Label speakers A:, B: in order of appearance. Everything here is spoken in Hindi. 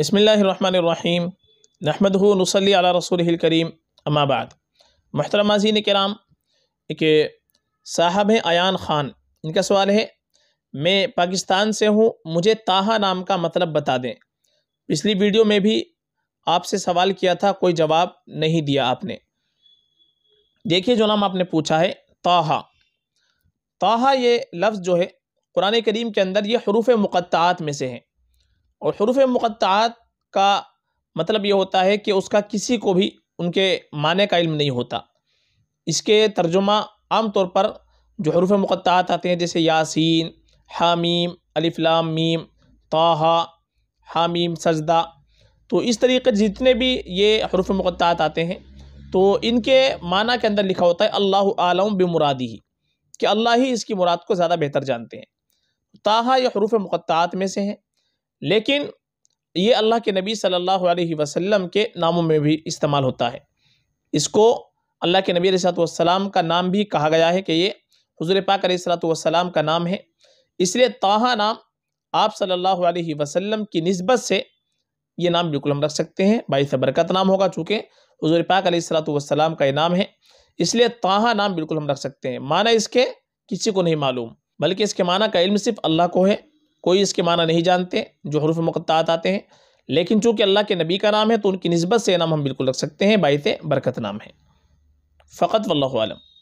A: बसमीम नहमद नसली अला रसूल करीम अमाबाद महतरम माजीन कराम के साहब हैं अयान ख़ान इनका सवाल है मैं पाकिस्तान से हूँ मुझे ताहा नाम का मतलब बता दें पिछली वीडियो में भी आपसे सवाल किया था कोई जवाब नहीं दिया आपने देखिए जो नाम आपने पूछा है ताहा ताहा ये लफ्ज़ जो है कुरान करीम के अंदर ये हरूफ मुक़त्तात में से हैं और हरूफ मुक़त्त का मतलब ये होता है कि उसका किसी को भी उनके माने का इल्म नहीं होता इसके तर्जुमा आम तौर पर जो हरूफ मुक़त्त आते हैं जैसे यासिन हामीम अलिफ्लाम मीम ताहा हामीम सजदा तो इस तरीके जितने भी ये हरूफ मुक़त्त आते हैं तो इनके माना के अंदर लिखा होता है अल्लाह आलम बेमुरादी ही कि अल्लाह ही इसकी मुराद को ज़्यादा बेहतर जानते हैं ताहा ये हरूफ मुक़त्त में से हैं लेकिन ये अल्लाह के नबी सल्लल्लाहु अलैहि वसल्लम के नामों में भी इस्तेमाल होता है इसको अल्लाह के नबी सलाम का नाम भी कहा गया है कि ये हजूर पाक सलाम का नाम है इसलिए ताहा नाम आप सल्लल्लाहु अलैहि वसल्लम की नस्बत से ये नाम बिल्कुल हम रख सकते हैं बाईस बरकत नाम होगा चूँकि हजूर पाक सलाम का ये नाम है इसलिए ताहा नाम बिल्कुल हम रख सकते हैं माना इसके किसी को नहीं मालूम बल्कि इसके माना का इल्म सिर्फ अल्लाह को है कोई इसके माना नहीं जानते जो हरूफ मुक़त्त आते हैं लेकिन चूँकि अल्लाह के नबी का नाम है तो उनकी नस्बत से नाम हम बिल्कुल रख सकते हैं बाइत बरकत नाम है फ़कत वल्लम